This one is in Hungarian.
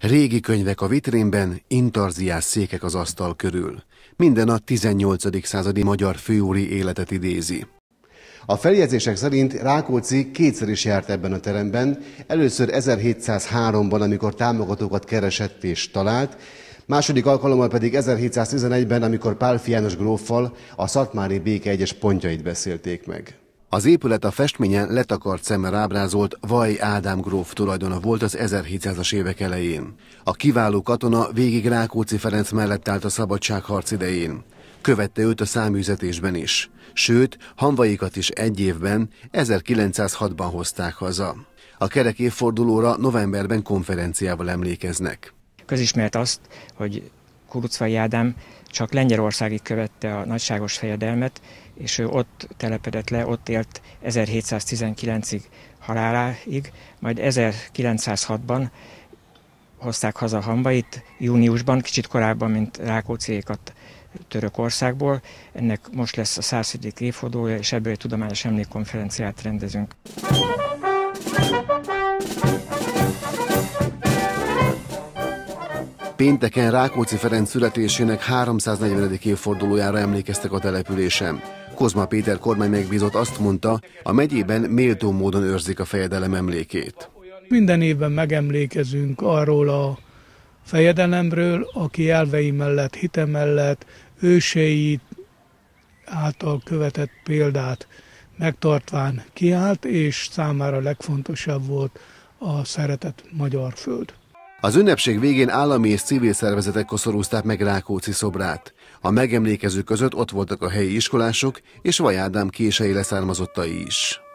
Régi könyvek a vitrínben, intarziás székek az asztal körül. Minden a 18. századi magyar főúri életet idézi. A feljegyzések szerint Rákóczi kétszer is járt ebben a teremben, először 1703-ban, amikor támogatókat keresett és talált, második alkalommal pedig 1711-ben, amikor Pálfi János gróffal a szatmári béke egyes pontjait beszélték meg. Az épület a festményen letakart szemmel ábrázolt Vaj Ádám gróf tulajdona volt az 1700-as évek elején. A kiváló katona végig Rákóczi Ferenc mellett állt a szabadságharc idején. Követte őt a száműzetésben is. Sőt, hanvaikat is egy évben, 1906-ban hozták haza. A kerek évfordulóra novemberben konferenciával emlékeznek közismert azt, hogy Kurucvai Ádám csak Lengyelországig követte a nagyságos fejedelmet, és ő ott telepedett le, ott élt 1719-ig haláláig, majd 1906-ban hozták haza Hambait, júniusban, kicsit korábban, mint Rákóciékat Törökországból. Ennek most lesz a 101. évfordulója, és ebből egy tudományos emlékkonferenciát rendezünk. Pénteken Rákóczi Ferenc születésének 340. évfordulójára emlékeztek a településen. Kozma Péter kormány megbízott azt mondta, a megyében méltó módon őrzik a fejedelem emlékét. Minden évben megemlékezünk arról a fejedelemről, aki elvei mellett, hite mellett, ősei által követett példát megtartván kiállt, és számára legfontosabb volt a szeretett magyar föld. Az ünnepség végén állami és civil szervezetek koszorúzták meg Rákóczi szobrát. A megemlékezők között ott voltak a helyi iskolások és Vajádám kései leszármazottai is.